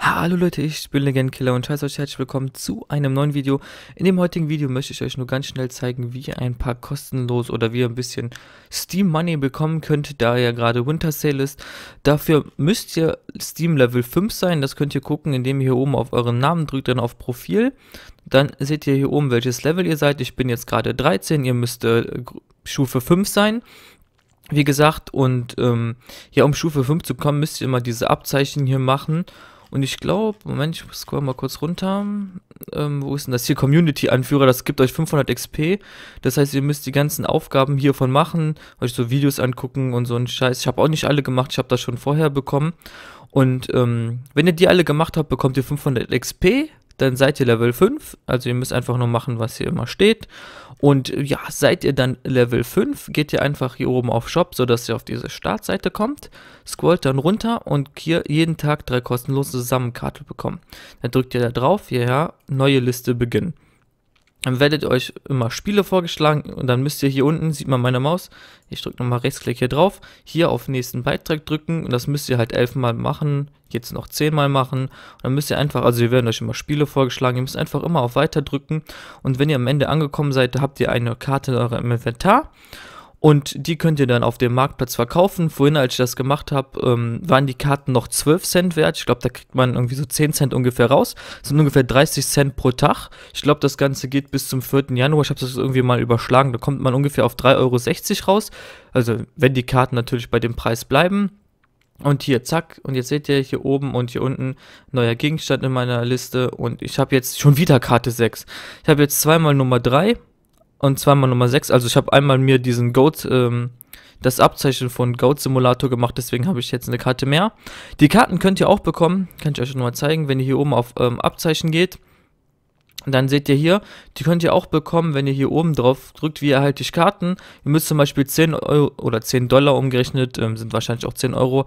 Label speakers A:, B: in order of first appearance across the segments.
A: Hallo Leute, ich bin Legendkiller und heiße euch herzlich willkommen zu einem neuen Video. In dem heutigen Video möchte ich euch nur ganz schnell zeigen, wie ihr ein paar kostenlos oder wie ihr ein bisschen Steam Money bekommen könnt, da ja gerade Winter Sale ist. Dafür müsst ihr Steam Level 5 sein, das könnt ihr gucken, indem ihr hier oben auf euren Namen drückt, dann auf Profil. Dann seht ihr hier oben, welches Level ihr seid. Ich bin jetzt gerade 13, ihr müsst äh, Stufe 5 sein wie gesagt, und ähm, ja, um Stufe 5 zu kommen, müsst ihr immer diese Abzeichen hier machen. Und ich glaube, Moment, ich scroll mal kurz runter. Ähm, wo ist denn das hier? Community-Anführer, das gibt euch 500 XP. Das heißt, ihr müsst die ganzen Aufgaben hiervon machen, euch so Videos angucken und so ein Scheiß. Ich habe auch nicht alle gemacht, ich habe das schon vorher bekommen. Und ähm, wenn ihr die alle gemacht habt, bekommt ihr 500 XP dann seid ihr Level 5. Also ihr müsst einfach nur machen, was hier immer steht. Und ja, seid ihr dann Level 5, geht ihr einfach hier oben auf Shop, sodass ihr auf diese Startseite kommt, scrollt dann runter und hier jeden Tag drei kostenlose Zusammenkarten bekommen. Dann drückt ihr da drauf, hierher, neue Liste beginnen. Dann werdet euch immer Spiele vorgeschlagen und dann müsst ihr hier unten, sieht man meine Maus, ich drücke nochmal Rechtsklick hier drauf, hier auf nächsten Beitrag drücken und das müsst ihr halt elfmal machen, jetzt noch zehnmal machen und dann müsst ihr einfach, also ihr werden euch immer Spiele vorgeschlagen, ihr müsst einfach immer auf Weiter drücken und wenn ihr am Ende angekommen seid, habt ihr eine Karte in eurem Inventar und die könnt ihr dann auf dem Marktplatz verkaufen. Vorhin, als ich das gemacht habe, ähm, waren die Karten noch 12 Cent wert. Ich glaube, da kriegt man irgendwie so 10 Cent ungefähr raus. Das sind ungefähr 30 Cent pro Tag. Ich glaube, das Ganze geht bis zum 4. Januar. Ich habe das irgendwie mal überschlagen. Da kommt man ungefähr auf 3,60 Euro raus. Also, wenn die Karten natürlich bei dem Preis bleiben. Und hier, zack, und jetzt seht ihr hier oben und hier unten neuer Gegenstand in meiner Liste und ich habe jetzt schon wieder Karte 6. Ich habe jetzt zweimal Nummer 3 und zweimal Nummer 6. Also ich habe einmal mir diesen Goat, ähm, das Abzeichen von Goat Simulator gemacht, deswegen habe ich jetzt eine Karte mehr. Die Karten könnt ihr auch bekommen, kann ich euch nochmal zeigen, wenn ihr hier oben auf ähm, Abzeichen geht. Und dann seht ihr hier, die könnt ihr auch bekommen, wenn ihr hier oben drauf drückt, wie erhalte ich Karten. Ihr müsst zum Beispiel 10 Euro oder 10 Dollar umgerechnet, ähm, sind wahrscheinlich auch 10 Euro,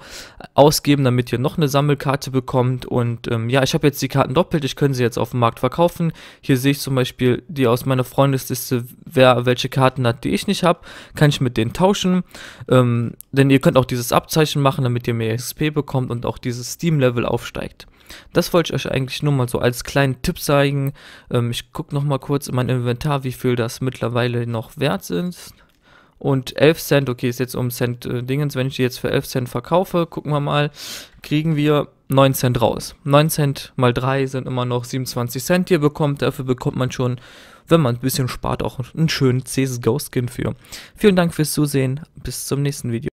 A: ausgeben, damit ihr noch eine Sammelkarte bekommt. Und ähm, ja, ich habe jetzt die Karten doppelt, ich kann sie jetzt auf dem Markt verkaufen. Hier sehe ich zum Beispiel die aus meiner Freundesliste, wer welche Karten hat, die ich nicht habe. Kann ich mit denen tauschen. Ähm, denn ihr könnt auch dieses Abzeichen machen, damit ihr mehr XP bekommt und auch dieses Steam-Level aufsteigt. Das wollte ich euch eigentlich nur mal so als kleinen Tipp zeigen. Ähm, ich gucke nochmal kurz in mein Inventar, wie viel das mittlerweile noch wert ist. Und 11 Cent, okay, ist jetzt um Cent äh, Dingens. Wenn ich die jetzt für 11 Cent verkaufe, gucken wir mal, kriegen wir 9 Cent raus. 9 Cent mal 3 sind immer noch 27 Cent, die ihr bekommt. Dafür bekommt man schon, wenn man ein bisschen spart, auch einen schönen CSGO-Skin für. Vielen Dank fürs Zusehen. Bis zum nächsten Video.